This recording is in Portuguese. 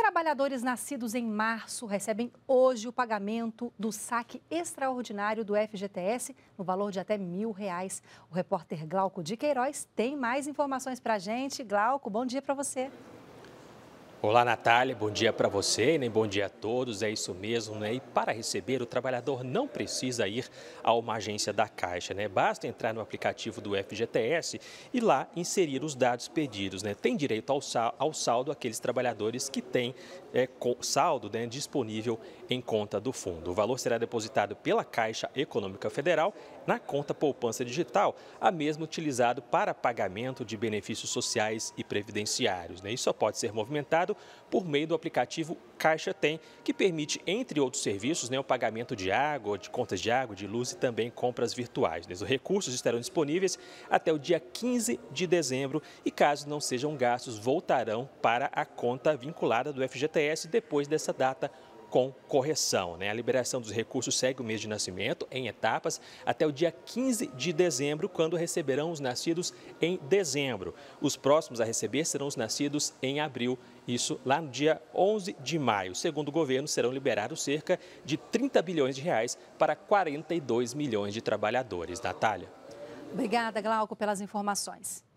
Trabalhadores nascidos em março recebem hoje o pagamento do saque extraordinário do FGTS no valor de até mil reais. O repórter Glauco de Queiroz tem mais informações para a gente. Glauco, bom dia para você. Olá, Natália. Bom dia para você, nem bom dia a todos. É isso mesmo, né? E para receber, o trabalhador não precisa ir a uma agência da Caixa, né? Basta entrar no aplicativo do FGTS e lá inserir os dados pedidos, né? Tem direito ao, sal, ao saldo aqueles trabalhadores que têm é, saldo né, disponível em conta do fundo. O valor será depositado pela Caixa Econômica Federal na conta poupança digital, a mesma utilizado para pagamento de benefícios sociais e previdenciários, né? isso só pode ser movimentado por meio do aplicativo Caixa Tem, que permite, entre outros serviços, né, o pagamento de água, de contas de água, de luz e também compras virtuais. Né? Os recursos estarão disponíveis até o dia 15 de dezembro e, caso não sejam gastos, voltarão para a conta vinculada do FGTS depois dessa data com correção. Né? A liberação dos recursos segue o mês de nascimento em etapas até o dia 15 de dezembro, quando receberão os nascidos em dezembro. Os próximos a receber serão os nascidos em abril, isso lá no dia 11 de maio. Segundo o governo, serão liberados cerca de 30 bilhões de reais para 42 milhões de trabalhadores. Natália. Obrigada, Glauco, pelas informações.